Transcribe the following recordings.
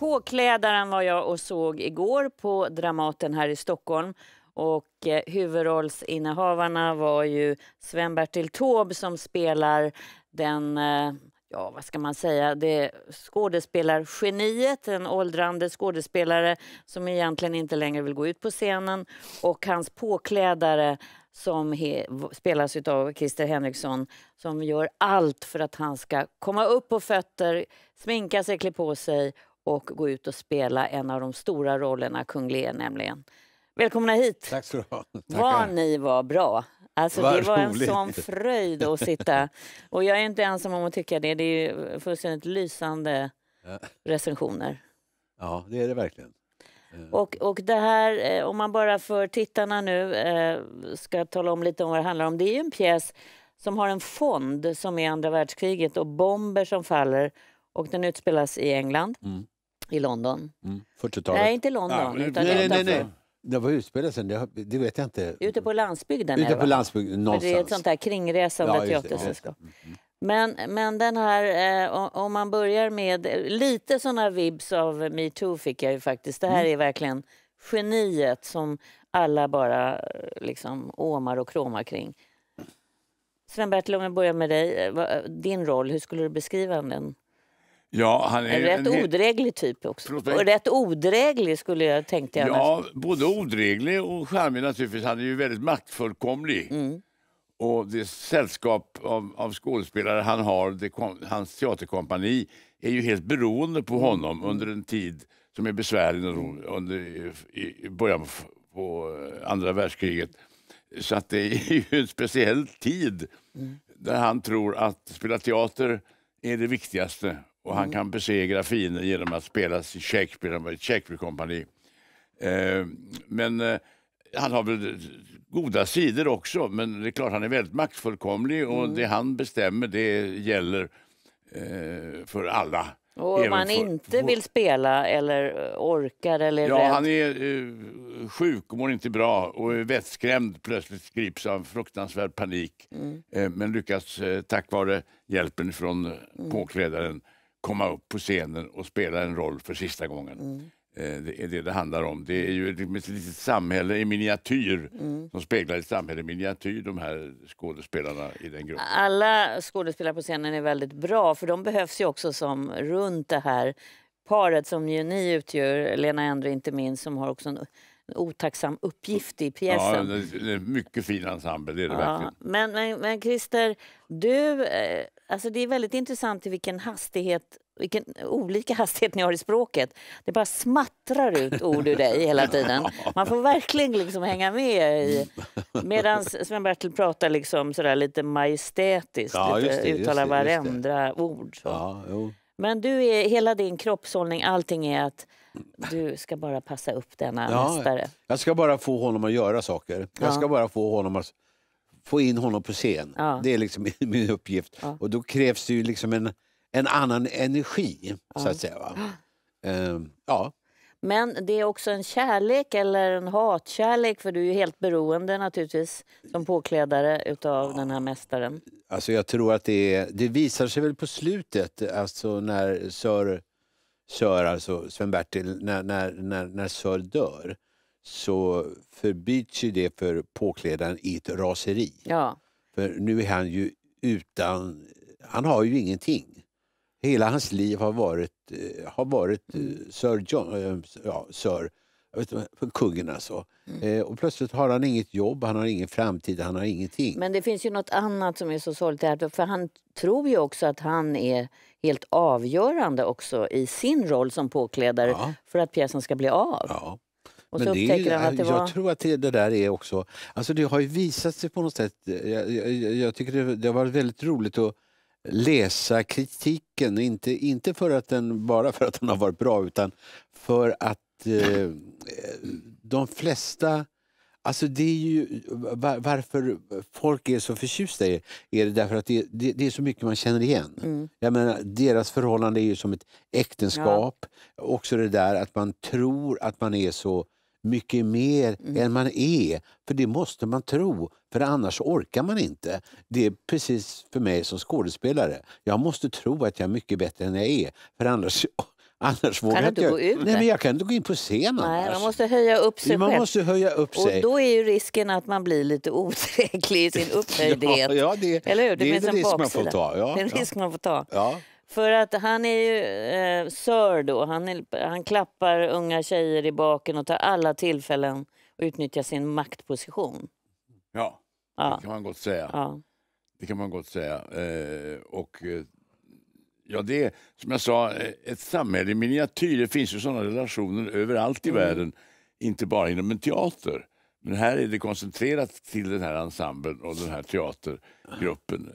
Påklädaren var jag och såg igår på Dramaten här i Stockholm. Och eh, huvudrollsinnehavarna var ju Sven-Bertil Taube som spelar den, eh, ja vad ska man säga, det skådespelargeniet, en åldrande skådespelare som egentligen inte längre vill gå ut på scenen och hans påklädare som he, spelas av Christer Henriksson som gör allt för att han ska komma upp på fötter, sminka sig, klä på sig och gå ut och spela en av de stora rollerna kung Lear nämligen. Välkomna hit! Tack ska du ha. Vad ni var bra! Alltså, var det var roligt. en sån fröjd att sitta. Och jag är inte ensam om att tycka det. Det är fullständigt lysande ja. recensioner. Ja, det är det verkligen. Eh. Och, och det här, eh, om man bara för tittarna nu eh, ska tala om lite om vad det handlar om. Det är en pjäs som har en fond som är andra världskriget och bomber som faller och den utspelas i England, mm. i London. Mm. 40-talet. Nej, inte London. Ja, utan nej, utanför. nej, nej. Det var utspelar sen, det, det, vet jag inte. Ute på landsbygden. Ute på landsbygden, någonstans. det är ett sånt där kringresande ja, teatersällskap. Mm, mm, mm. Men, men den här, eh, om man börjar med eh, lite såna vibs av metoo fick jag ju faktiskt. Det här mm. är verkligen geniet som alla bara eh, liksom åmar och kromar kring. Sven-Bertil, om jag börjar med dig. Eh, din roll, hur skulle du beskriva den? Ja, han är en rätt en... odräglig typ också. Prospekt. Och rätt odräglig skulle jag tänkte jag. Ja, annars. både odräglig och charmig naturligtvis. Han är ju väldigt maktfullkomlig. Mm. Och det sällskap av, av skådespelare han har, det, hans teaterkompani, är ju helt beroende på mm. honom mm. under en tid som är besvärlig mm. under, under, i, början på, på eh, andra världskriget. Så att det är ju en speciell tid mm. där han tror att spela teater är det viktigaste och han mm. kan besegra fienden genom att spela i Shakespeare, han var ett Shakespeare-kompani. Eh, men eh, han har väl eh, goda sidor också, men det är klart han är väldigt maktfullkomlig och mm. det han bestämmer det gäller för alla. Och om han inte vill spela eller orkar eller är Ja, rädd. han är sjuk och mår inte bra och är vettskrämd. Plötsligt grips av fruktansvärd panik mm. men lyckas tack vare hjälpen från mm. påklädaren komma upp på scenen och spela en roll för sista gången. Mm. Eh, det är det det handlar om. Det är ju ett litet samhälle i miniatyr mm. som speglar ett samhälle i miniatyr, de här skådespelarna i den gruppen. Alla skådespelare på scenen är väldigt bra, för de behövs ju också som runt det här paret som ju ni utgör, Lena Endre inte minst, som har också en otacksam uppgift i pjäsen. Ja, det är en mycket fin ensemble, det är det ja. verkligen. Men, men, men Christer, du eh, Alltså det är väldigt intressant i vilken hastighet, vilken olika hastighet ni har i språket. Det bara smattrar ut ord ur dig hela tiden. Man får verkligen liksom hänga med Medan Sven-Bertil pratar liksom sådär lite majestätiskt, ja, lite, det, uttalar just det, just varenda ord. Ja, Men du är, hela din kroppshållning, allting är att du ska bara passa upp denna ja, mästare. Jag ska bara få honom att göra saker. Jag ska bara få honom att få in honom på scen. Ja. Det är liksom min uppgift. Ja. Och då krävs det ju liksom en, en annan energi, ja. så att säga. Va? Ehm, ja. Men det är också en kärlek eller en hatkärlek för du är ju helt beroende naturligtvis som påklädare utav den här mästaren. Alltså jag tror att det, det visar sig väl på slutet, alltså när Sör, Sör alltså Sven-Bertil, när, när, när, när Sör dör så förbyts ju det för påklädaren i ett raseri. Ja. För nu är han ju utan, han har ju ingenting. Hela hans liv har varit, eh, har varit mm. Eh, Sir, John, eh, ja, Sir inte, kungen alltså. Mm. Eh, och plötsligt har han inget jobb, han har ingen framtid, han har ingenting. Men det finns ju något annat som är så sorgligt för han tror ju också att han är helt avgörande också i sin roll som påklädare ja. för att pjäsen ska bli av. Ja. Och så det upptäcker han att det var... Jag tror att det, där är också... Alltså det har ju visat sig på något sätt. Jag, jag, jag tycker det, det har varit väldigt roligt att läsa kritiken. Inte, inte för att den, bara för att den har varit bra utan för att eh, de flesta Alltså det är ju, var, varför folk är så förtjusta i är det därför att det, det, det, är så mycket man känner igen. Mm. Jag menar, deras förhållande är ju som ett äktenskap. Ja. Också det där att man tror att man är så mycket mer mm. än man är. För det måste man tro, för annars orkar man inte. Det är precis för mig som skådespelare. Jag måste tro att jag är mycket bättre än jag är, för annars Annars vågar jag inte. Gå Nej, men jag kan inte gå in på scenen. Nej, annars. man måste höja upp sig man själv. Måste höja upp sig. Och då är ju risken att man blir lite oträklig i sin upphöjdhet. ja, ja, det, Eller hur? Det, det är en risk man får ta. Ja, det är en risk man får ta. Ja. För att han är ju eh, sör då. Han, är, han klappar unga tjejer i baken och tar alla tillfällen att utnyttja sin maktposition. Ja, ja. det kan man gott säga. Ja. Det kan man gott säga. Eh, och eh, ja, det är som jag sa, eh, ett samhälle i miniatyr. Det finns ju sådana relationer överallt i mm. världen, inte bara inom en teater. Men här är det koncentrerat till den här ensemblen och den här teatergruppen.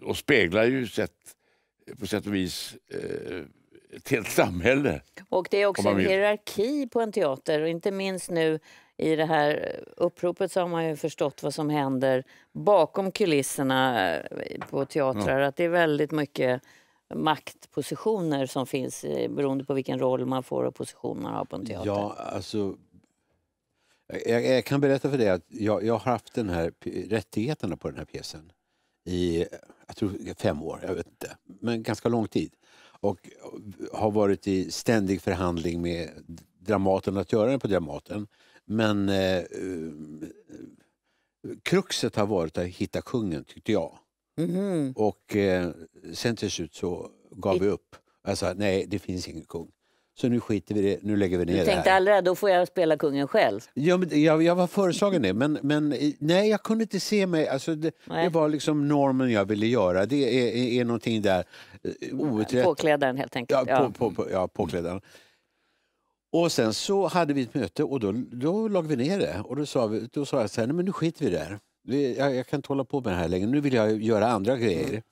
Eh, och speglar ju sett på sätt och vis eh, ett helt samhälle. Och det är också en hierarki på en teater och inte minst nu i det här uppropet så har man ju förstått vad som händer bakom kulisserna eh, på teatrar. Mm. Att det är väldigt mycket maktpositioner som finns eh, beroende på vilken roll man får och position man har på en teater. Ja, alltså, jag, jag kan berätta för dig att jag, jag har haft den här rättigheterna på den här pjäsen i jag tror fem år, jag vet inte, men ganska lång tid. Och har varit i ständig förhandling med Dramaten att göra den på Dramaten. Men eh, eh, kruxet har varit att hitta kungen tyckte jag. Mm. Och eh, sen till slut så gav vi upp. Jag sa nej, det finns ingen kung. Så nu skiter vi i det, nu lägger vi ner du tänkte det här. Allra, då får jag spela kungen själv. Ja, men jag, jag var föreslagen det, men, men nej, jag kunde inte se mig. Alltså, det, det var liksom normen jag ville göra. Det är, är, är någonting där eh, outrätt. Påklädaren helt enkelt. Ja, på, på, på, ja påklädaren. Och sen så hade vi ett möte och då, då lade vi ner det. Och då sa, vi, då sa jag så här, nej men nu skiter vi där. Jag, jag kan inte hålla på med det här längre. Nu vill jag göra andra grejer. Mm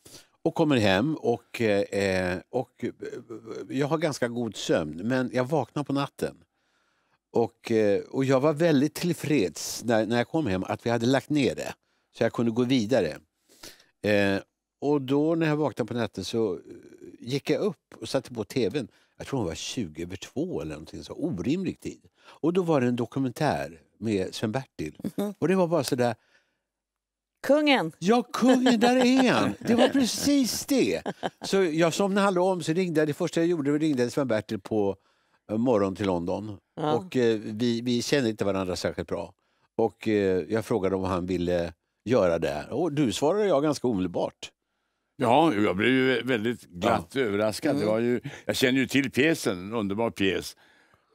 och kommer hem och, eh, och eh, jag har ganska god sömn men jag vaknar på natten. Och, eh, och jag var väldigt tillfreds när, när jag kom hem att vi hade lagt ner det så jag kunde gå vidare. Eh, och då när jag vaknade på natten så eh, gick jag upp och satte på tvn. Jag tror hon var 20 över 2 eller någonting så orimlig tid. Och då var det en dokumentär med Sven-Bertil. Mm -hmm. Och det var bara sådär, Kungen! Ja, kungen, där är han! Det var precis det. Så jag somnade aldrig om, så ringde, det första jag gjorde var att ringde Sven-Bertil på eh, morgon till London. Ja. Och eh, vi, vi kände inte varandra särskilt bra. Och eh, jag frågade om han ville göra det. Och du svarade jag ganska omedelbart. Ja, jag blev ju väldigt glatt ja. överraskad. Mm. Det var ju, jag känner ju till pjäsen, en underbar pjäs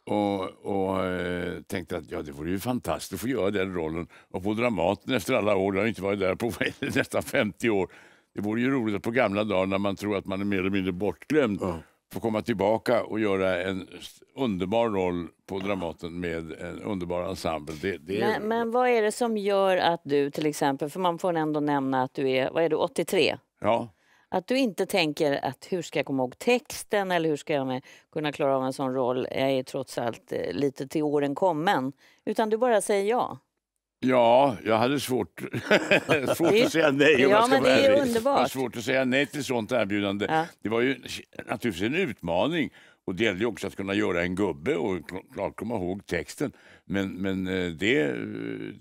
och, och eh, tänkte att ja, det vore ju fantastiskt att få göra den rollen. Och på Dramaten efter alla år, jag har inte varit där på nästan 50 år. Det vore ju roligt på gamla dagar när man tror att man är mer eller mindre bortglömd mm. få komma tillbaka och göra en underbar roll på Dramaten med en underbar ensemble. Det, det är... men, men, vad är det som gör att du till exempel, för man får ändå nämna att du är, vad är du, 83? Ja. Att du inte tänker att hur ska jag komma ihåg texten eller hur ska jag kunna klara av en sån roll? Jag är trots allt eh, lite till åren kommen. Utan du bara säger ja. Ja, jag hade svårt, svårt att säga nej. Ja, men det är underbart. Jag hade svårt att säga nej till sånt erbjudande. Ja. Det var ju naturligtvis en utmaning och det gällde också att kunna göra en gubbe och klart komma ihåg texten. Men, men eh, det eh,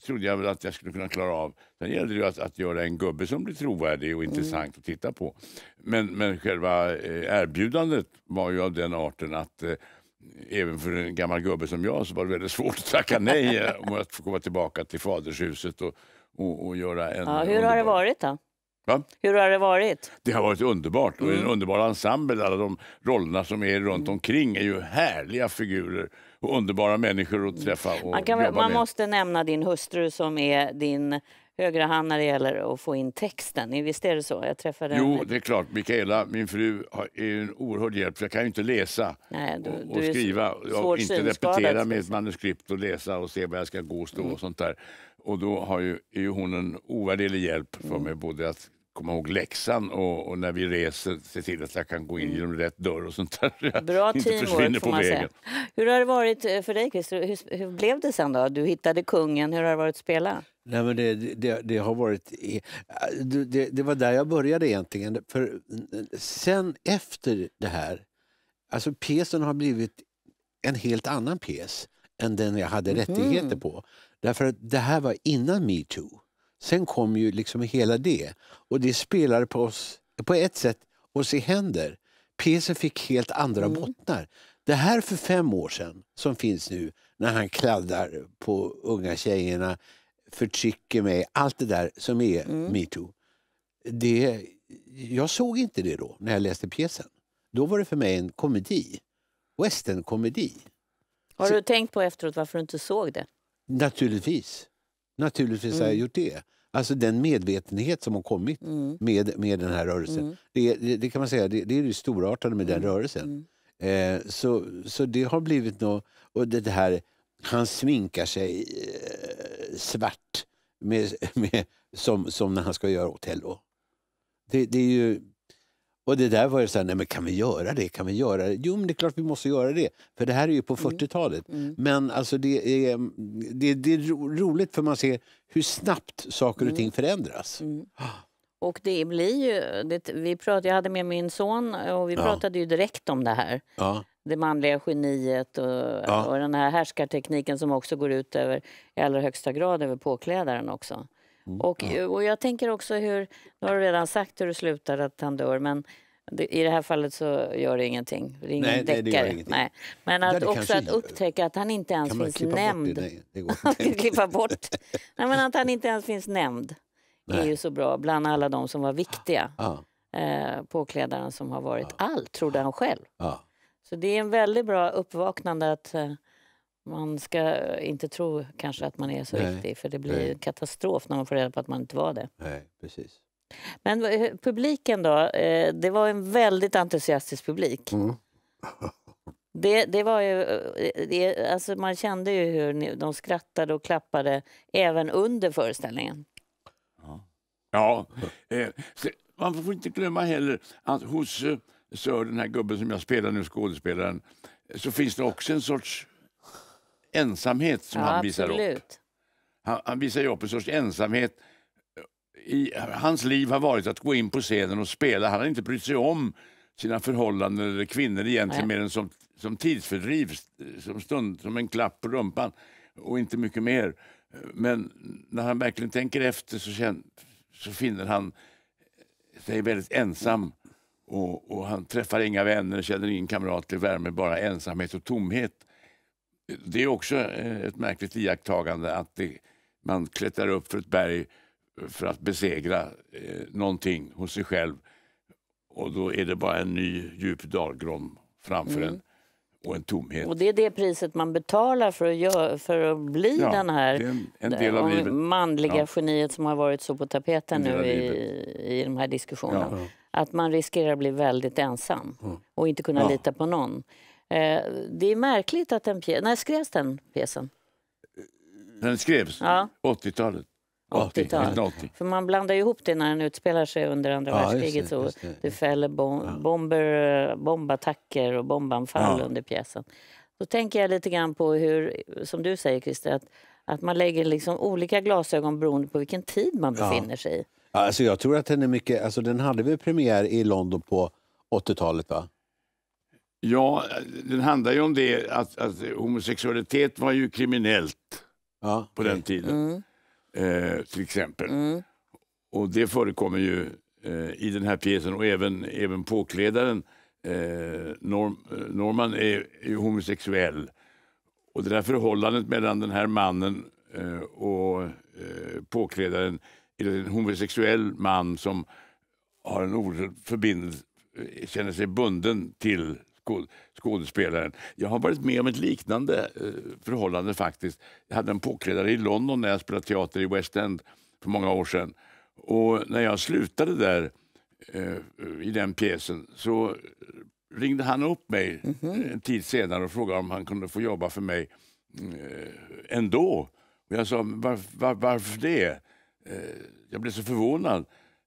trodde jag väl att jag skulle kunna klara av. Sen gällde det att, att göra en gubbe som blir trovärdig och mm. intressant mm. att titta på. Men, men själva eh, erbjudandet var ju av den arten att även för en gammal gubbe som jag så var det väldigt svårt att tacka nej om att få komma tillbaka till fadershuset och, och, och göra en... Ja, hur underbar... har det varit då? Va? Hur har det varit? Det har varit underbart. Mm. Och en mm. underbar ensemble. Alla de rollerna som är runt mm. omkring är ju härliga figurer och underbara människor att mm. träffa och Man, kan, man med. måste nämna din hustru som är din högra hand när det gäller att få in texten. Visst är det så? Jag träffade jo, en... det är klart. Mikaela, min fru, är en oerhörd hjälp. Jag kan ju inte läsa Nej, du, och, och du skriva. Jag inte repetera med ett manuskript och läsa och se var jag ska gå och stå mm. och sånt där. Och då har ju, är ju hon en ovärderlig hjälp för mig både att komma ihåg läxan och, och, när vi reser se till att jag kan gå in mm. genom rätt dörr och sånt där. Bra teamwork får man vägen. säga. Hur har det varit eh, för dig Christer? Hur, hur, blev det sen då? Du hittade kungen, hur har det varit att spela? Nej, men det, det, det har varit... Äh, det, det, var där jag började egentligen. För sen efter det här, alltså pjäsen har blivit en helt annan pjäs än den jag hade mm. rättigheter på. Därför att det här var innan metoo. Sen kom ju liksom hela det. Och det spelade på oss, på ett sätt, oss i händer. Peser fick helt andra mm. bottnar. Det här för fem år sedan, som finns nu, när han kladdar på unga tjejerna, förtrycker mig, allt det där som är mm. metoo. Det, jag såg inte det då, när jag läste pjäsen. Då var det för mig en komedi. Westernkomedi. Har du Så, tänkt på efteråt varför du inte såg det? Naturligtvis naturligtvis har jag mm. gjort det. Alltså den medvetenhet som har kommit mm. med, med den här rörelsen. Mm. Det, det, det, kan man säga, det, det är det storartade med den rörelsen. Eh, så, så det har blivit något, och det, det här, han sminkar sig eh, svart med, med, som, som när han ska göra Othello. Det, det är ju och det där var ju så här, nej men kan vi göra det? Kan vi göra det? Jo men det är klart vi måste göra det. För det här är ju på 40-talet. Mm. Mm. Men alltså det är, mm, det, det är roligt för man ser hur snabbt saker och ting mm. förändras. Mm. Och det blir ju, det, vi prat, jag hade med min son och vi pratade ju direkt om det här. Ja. Det manliga geniet och, ja. och den här härskartekniken som också går ut över, i allra högsta grad över påklädaren också. Mm. Och, och jag tänker också hur, nu har du redan sagt hur det slutar att han dör, men det, i det här fallet så gör det ingenting. Det är ingen nej, deckare. Nej, nej. Men att också att upptäcka att han inte ens finns nämnd. Bort det? klippa bort. Nej, men att han inte ens finns nämnd nej. är ju så bra, bland alla de som var viktiga. Ah. Eh, påklädaren som har varit ah. allt, trodde han själv. Ah. Så det är en väldigt bra uppvaknande att eh, man ska inte tro kanske att man är så Nej. viktig för det blir Nej. katastrof när man får reda på att man inte var det. Nej, precis. Men eh, publiken då? Eh, det var en väldigt entusiastisk publik. Mm. Det, det var ju, eh, det, alltså man kände ju hur de skrattade och klappade även under föreställningen. Ja, eh, man får inte glömma heller att hos Sir, den här gubben som jag spelar nu, skådespelaren, så finns det också en sorts ensamhet som ja, han visar absolut. upp. Han, han visar ju upp en sorts ensamhet. I, hans liv har varit att gå in på scenen och spela. Han har inte brytt sig om sina förhållanden eller kvinnor egentligen Nej. mer än som, som tidsfördriv, som, stund, som en klapp på rumpan och inte mycket mer. Men när han verkligen tänker efter så, känner, så finner han sig väldigt ensam. Och, och, han träffar inga vänner, känner ingen kamratlig värme, bara ensamhet och tomhet. Det är också eh, ett märkligt iakttagande att det, man klättrar upp för ett berg för att besegra eh, någonting hos sig själv och då är det bara en ny djup dalgrom framför mm. en och en tomhet. Och det är det priset man betalar för att, göra, för att bli ja, den här en, en eh, manliga ja. geniet som har varit så på tapeten nu i, i de här diskussionerna. Ja. Att man riskerar att bli väldigt ensam och inte kunna lita på någon. Eh, det är märkligt att den pjäsen... När skrevs den pjäsen? Den skrevs? Ja. 80-talet. 80 För man blandar ju ihop det när den utspelar sig under andra ja, världskriget. Det, det. det fäller bom bomber, bombattacker och bombanfall ja. under pjäsen. Då tänker jag lite grann på hur, som du säger Christer, att, att man lägger liksom olika glasögon beroende på vilken tid man befinner ja. sig i. Alltså jag tror att den är mycket, alltså den hade väl premiär i London på 80-talet va? Ja, den handlar ju om det att, att homosexualitet var ju kriminellt ja, på den tiden. Mm. Eh, till exempel. Mm. Och det förekommer ju eh, i den här pjäsen och även, även påklädaren eh, Norm, eh, Norman är, är homosexuell. Och det där förhållandet mellan den här mannen eh, och eh, påklädaren är en homosexuell man som har en oerhörd förbindelse känner sig bunden till skåd, skådespelaren. Jag har varit med om ett liknande eh, förhållande faktiskt. Jag hade en påklädare i London när jag spelade teater i West End för många år sedan. Och när jag slutade där eh, i den pjäsen så ringde han upp mig mm -hmm. en tid senare och frågade om han kunde få jobba för mig eh, ändå. Och jag sa, var, var, varför det? Eh, jag blev så förvånad.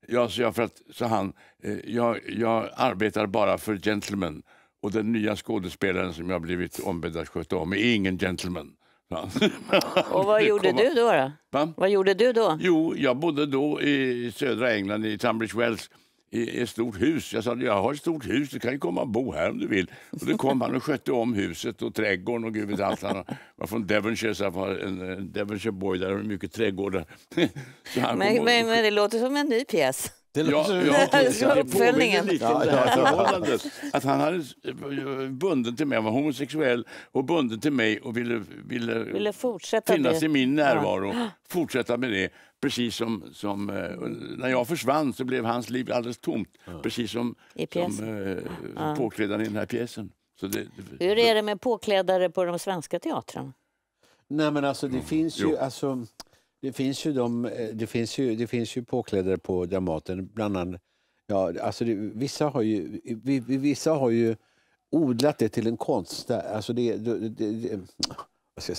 Ja, sa jag, för att, sa han, eh, jag, jag arbetar bara för gentlemen och den nya skådespelaren som jag blivit ombedd att sköta om är ingen gentleman. och vad gjorde du då? då? Va? Vad gjorde du då? Jo, jag bodde då i södra England, i Tunbridge Wells, i ett stort hus. Jag sa jag har ett stort hus, du kan ju komma och bo här om du vill. Och då kom han och skötte om huset och trädgården och gud vet allt. Han var från Devonshire, så var en Devonshire boy, där har mycket trädgårdar. men, men, men det låter som en ny pjäs. Det låter ja, ja, det, påminner lite om det här förhållandet. Att han hade eh, bunden till mig, han var homosexuell och bunden till mig och ville, ville, ville fortsätta finnas det. i min närvaro. Ja. Fortsätta med det. Precis som, som eh, när jag försvann så blev hans liv alldeles tomt. Ja. Precis som, I som, som eh, påklädaren i den här pjäsen. Så det, Hur är det med påklädare på de svenska teatrarna? Nej men alltså det mm. finns ju, alltså, det finns ju, de, eh, det finns ju, det finns ju påklädare på Dramaten. Bland annat, ja, alltså det, vissa, har ju, vissa har ju odlat det till en konst. Alltså det, det, det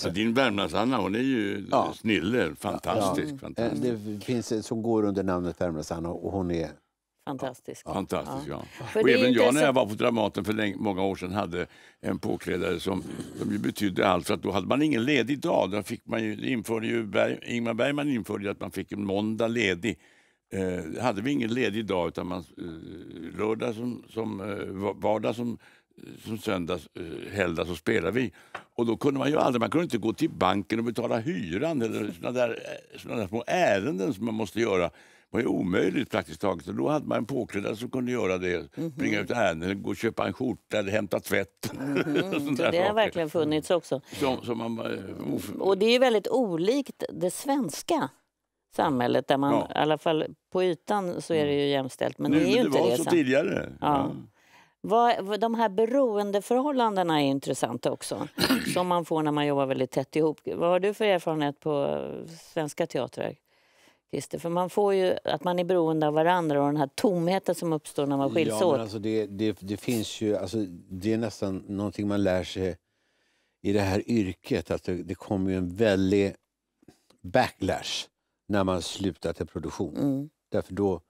Ja, din Värmlands-Anna, hon är ju ja. snille. Fantastisk. Ja, fantastisk. Eh, det finns en som går under namnet Värmlands-Anna och hon är Fantastisk. Ja, fantastisk ja. ja. Och även jag när jag var på Dramaten för länge, många år sedan hade en påklädare som, som ju betydde allt. För att då hade man ingen ledig dag. Då fick man ju, införde ju Berg, Ingmar Bergman införde att man fick en måndag ledig. Eh, hade vi ingen ledig dag utan man, eh, lördag som, som eh, vardag som eh, som söndags, eh, helgdag så spelade vi. Och då kunde man ju aldrig, man kunde inte gå till banken och betala hyran eller sådana där, eh, såna där små ärenden som man måste göra var ju omöjligt praktiskt taget. Och då hade man en påklädare som kunde göra det. Mm -hmm. ut ärenden, gå och köpa en skjorta eller hämta tvätt. Mm -hmm. det har saker. verkligen funnits också. Som, som man, eh, och det är väldigt olikt det svenska samhället där man, ja. i alla fall på ytan så är det ju mm. jämställt. Men nu, det är ju det inte det. var så sant. tidigare. Ja. Vad, de här beroendeförhållandena är intressanta också, som man får när man jobbar väldigt tätt ihop. Vad har du för erfarenhet på svenska teatrar? Christer? För man får ju att man är beroende av varandra och den här tomheten som uppstår när man skiljs ja, åt. Alltså det, det, det, finns ju, alltså det är nästan någonting man lär sig i det här yrket. Alltså det kommer ju en väldig backlash när man slutar till produktion. Mm. Därför då,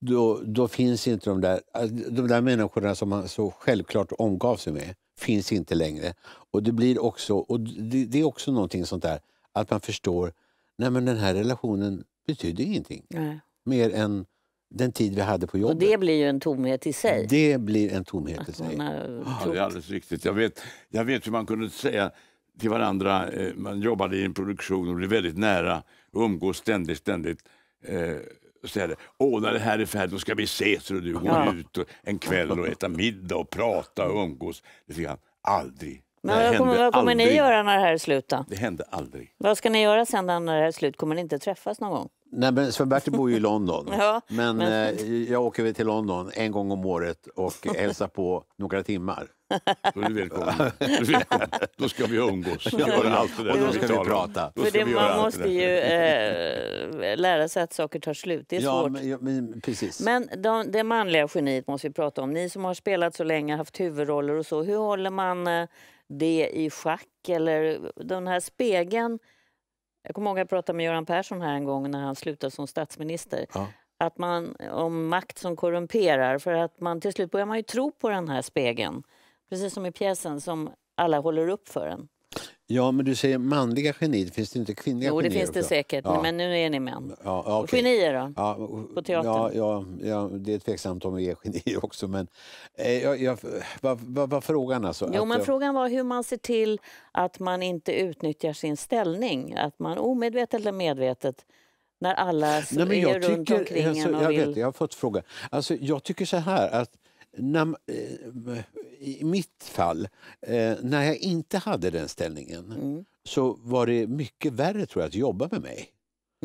då, då finns inte de där, alltså de där människorna som man så självklart omgav sig med finns inte längre. Och det blir också, och det, det är också någonting sånt där att man förstår, nej men den här relationen betydde ingenting. Nej. Mer än den tid vi hade på jobbet. Och det blir ju en tomhet i sig. Det blir en tomhet i sig. Ja, ah, det är alldeles riktigt. Jag vet, jag vet hur man kunde säga till varandra, eh, man jobbade i en produktion och blev väldigt nära och umgås ständigt, ständigt. Eh, säga det. Åh, när det här är färdigt då ska vi ses och du går ja. ut och, en kväll och äta middag och prata och umgås. Det fick han aldrig men vad kommer, vad kommer ni göra när det här är slut? Då? Det hände aldrig. Vad ska ni göra sen när det här är slut? Kommer ni inte träffas någon gång? Nej, men Sven-Bertil bor ju i London, ja, men, men... Eh, jag åker till London en gång om året och hälsar på några timmar. Då är du välkommen. Då ska vi umgås. Ja, allt det där och då ska vi prata. För det, man måste ju eh, lära sig att saker tar slut. Det är ja, Men, ja, men, precis. men de, det manliga geniet måste vi prata om. Ni som har spelat så länge, haft huvudroller och så. Hur håller man eh, det i schack eller den här spegeln. Jag kommer ihåg att jag pratade med Göran Persson här en gång när han slutade som statsminister. Ja. Att man, om makt som korrumperar, för att man till slut börjar man ju tro på den här spegeln. Precis som i pjäsen som alla håller upp för en. Ja, men du säger manliga genier. Finns det inte kvinnliga genier? Jo, det finns det säkert. Ja. Men nu är ni män. Ja, okay. Genier då? Ja, på teatern? Ja, ja, det är tveksamt om vi är genier också. Men eh, jag, jag, vad var, var frågan alltså? Jo, att, men frågan var hur man ser till att man inte utnyttjar sin ställning. Att man omedvetet eller medvetet när alla Nej, men jag är tycker, omkring alltså, en och jag vill... Vet, jag har fått fråga. Alltså, jag tycker så här att när, eh, i mitt fall, eh, när jag inte hade den ställningen mm. så var det mycket värre tror jag att jobba med mig.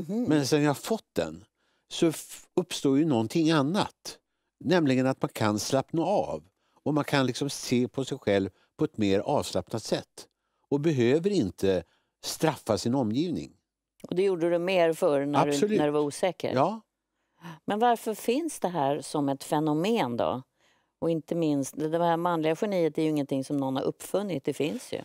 Mm. Men sen jag fått den så uppstår ju någonting annat. Nämligen att man kan slappna av och man kan liksom se på sig själv på ett mer avslappnat sätt. Och behöver inte straffa sin omgivning. Och det gjorde du mer förr när, du, när du var osäker? Ja. Men varför finns det här som ett fenomen då? Och inte minst, det här manliga geniet är ju ingenting som någon har uppfunnit, det finns ju.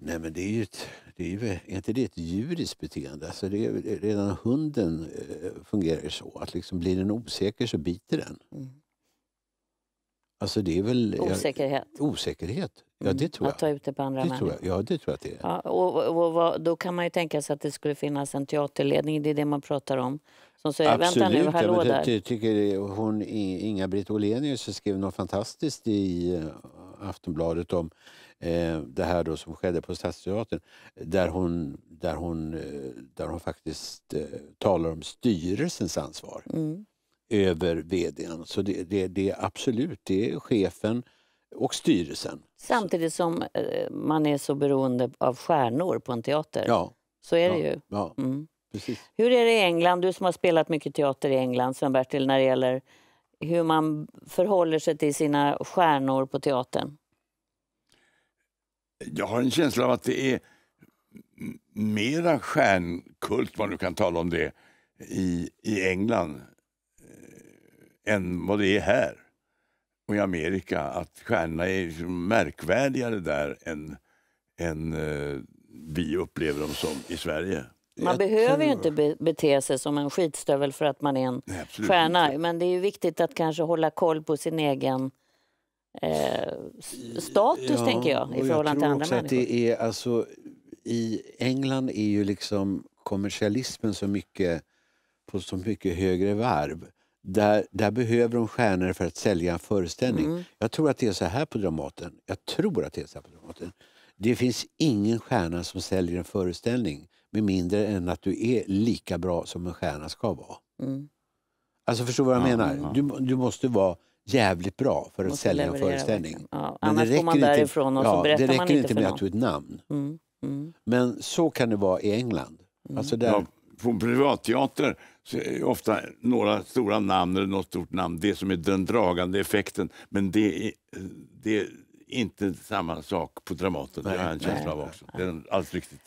Nej men det är ju, ett, det är ju inte det ett djuriskt beteende? Alltså det är, redan hunden eh, fungerar ju så att liksom blir den osäker så biter den. Mm. Alltså det är väl... Osäkerhet? Jag, osäkerhet, ja det mm. tror jag. Att ta ut det på andra det människor? Tror jag, ja det tror jag att det är. Ja, och, och, och, då kan man ju tänka sig att det skulle finnas en teaterledning, det är det man pratar om som säger Absolut, vänta nu, hallå där. Jag tycker hon, Inga-Britt Ålenius skrev något fantastiskt i eh, Aftonbladet om eh, det här då som skedde på Stadsteatern där hon, där hon, eh, där hon faktiskt eh, talar om styrelsens ansvar mm. över vdn. Så det, det, det är absolut, det är chefen och styrelsen. Samtidigt som eh, man är så beroende av stjärnor på en teater. Ja. Så är ja, det ju. Ja. Mm. Precis. Hur är det i England, du som har spelat mycket teater i England, Sven-Bertil, när det gäller hur man förhåller sig till sina stjärnor på teatern? Jag har en känsla av att det är mera stjärnkult, vad du kan tala om det, i, i England eh, än vad det är här och i Amerika. Att stjärnorna är liksom märkvärdigare där än, än eh, vi upplever dem som i Sverige. Man behöver tror... ju inte be bete sig som en skitstövel för att man är en Nej, stjärna. Inte. Men det är ju viktigt att kanske hålla koll på sin egen eh, status, ja, tänker jag, i förhållande jag till andra människor. det är, alltså, I England är ju liksom kommersialismen så mycket, på så mycket högre varv. Där, där behöver de stjärnor för att sälja en föreställning. Mm. Jag tror att det är så här på Dramaten. Jag tror att det är så här på Dramaten. Det finns ingen stjärna som säljer en föreställning med mindre än att du är lika bra som en stjärna ska vara. Mm. Alltså förstår du vad jag ja, menar? Ja. Du, du måste vara jävligt bra för att sälja en föreställning. Ja, annars det går man inte, därifrån och så berättar Det räcker man inte, inte med att du är ett namn. Mm. Mm. Men så kan det vara i England. Mm. Alltså där... på privatteater så är ofta några stora namn eller något stort namn det som är den dragande effekten. Men det är, det är inte samma sak på Dramaten. Nej, det har jag en känsla av också. Det är alls riktigt.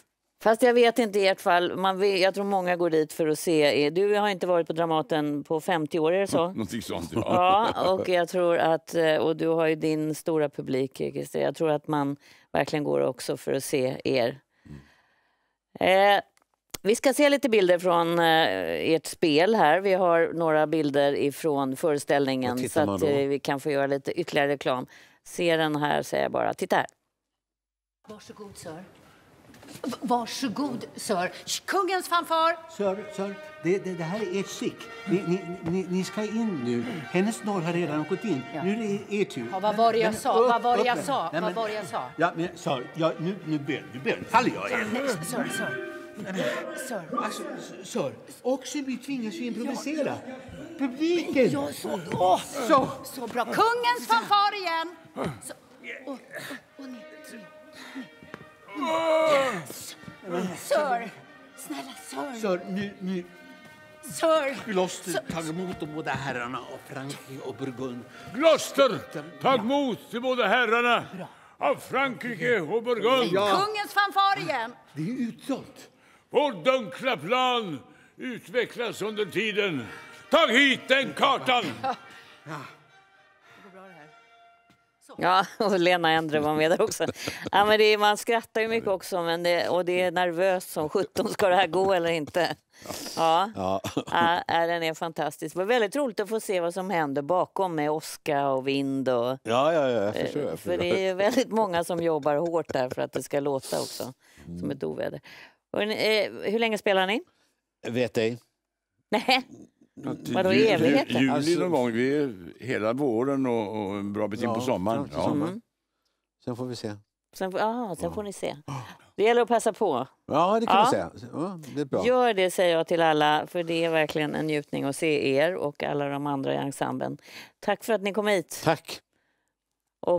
Fast jag vet inte i ert fall, man vet, jag tror många går dit för att se. Eh, du har inte varit på Dramaten på 50 år, är det så? Någonting sånt, ja. ja. och jag tror att, eh, och du har ju din stora publik, eh, Christer. Jag tror att man verkligen går också för att se er. Mm. Eh, vi ska se lite bilder från eh, ert spel här. Vi har några bilder ifrån föreställningen så att eh, vi kan få göra lite ytterligare reklam. Se den här, säger jag bara. Titta här. Varsågod, sir. Varsågod, sir. Kungens fanfar. Sir, sir, det, det, det här är ert stick. Ni, ni, ni, ni, ska in nu. Hennes norr har redan gått in. Ja. Nu är det er tur. Ja, vad var det jag sa? Vad var det jag sa? Vad var jag Ja, men sir, ja, nu, nu, bönfaller jag er. Sir, sir. Sir. Alltså, sir, Oxelby tvingas ju improvisera. Publiken! Ja, så, oh, så. så bra. Kungens fanfar igen! Så, och, och, och ner, ner, Sir! Snälla, sir! Sir, nu, nu. Sir! Gloucester, ta emot de båda herrarna av Frankrike och Burgund. Gloucester, ta emot de båda herrarna av Frankrike och Burgund. Ja. Kungens fanfar igen. Det är utsålt. Vår dunkla plan utvecklas under tiden. Ta hit den kartan! Ja. Ja, och Lena Endre var med där också. Ja, men är, man skrattar ju mycket också men det, och det är nervöst som sjutton. ska det här gå eller inte? Ja, ja. ja äh, den är fantastisk. Det var väldigt roligt att få se vad som händer bakom med åska och vind. Och, ja, ja, ja, jag förstår, eh, För det är väldigt många som jobbar hårt där för att det ska låta också mm. som ett oväder. Och, eh, hur länge spelar ni? vet ej. Nej. Vadå evigheter? Ju, juli alltså, någon gång, det är hela våren och, och en bra bit in ja, på sommaren. Ja. Mm. Sen får vi se. Sen, aha, sen får ni se. Det gäller att passa på. Ja, det kan ja. man säga. det är bra. Gör det, säger jag till alla, för det är verkligen en njutning att se er och alla de andra i ensemblen. Tack för att ni kom hit. Tack.